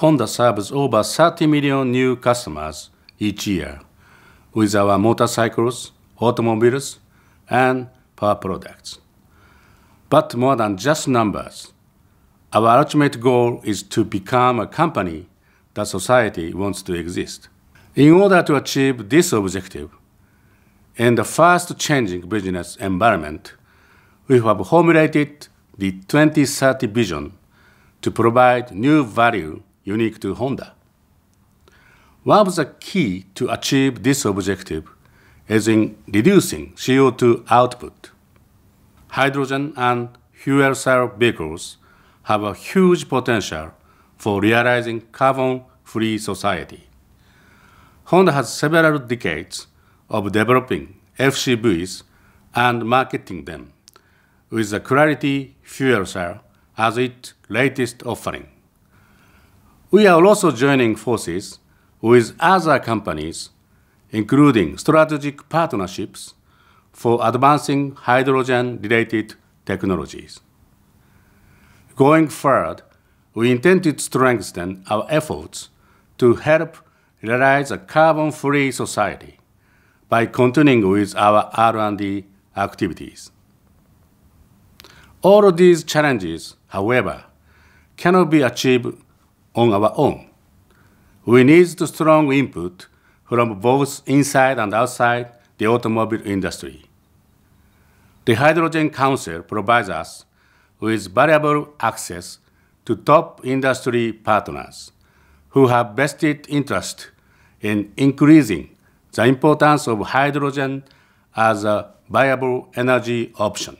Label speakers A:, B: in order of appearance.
A: Honda serves over 30 million new customers each year with our motorcycles, automobiles, and power products. But more than just numbers, our ultimate goal is to become a company that society wants to exist. In order to achieve this objective, in the fast changing business environment, we have formulated the 2030 vision to provide new value unique to Honda. One of the key to achieve this objective is in reducing CO2 output. Hydrogen and fuel cell vehicles have a huge potential for realizing carbon-free society. Honda has several decades of developing FCVs and marketing them, with the Clarity fuel cell as its latest offering. We are also joining forces with other companies, including strategic partnerships for advancing hydrogen-related technologies. Going forward, we intend to strengthen our efforts to help realize a carbon-free society by continuing with our R&D activities. All of these challenges, however, cannot be achieved on our own. We need the strong input from both inside and outside the automobile industry. The Hydrogen Council provides us with valuable access to top industry partners who have vested interest in increasing the importance of hydrogen as a viable energy option.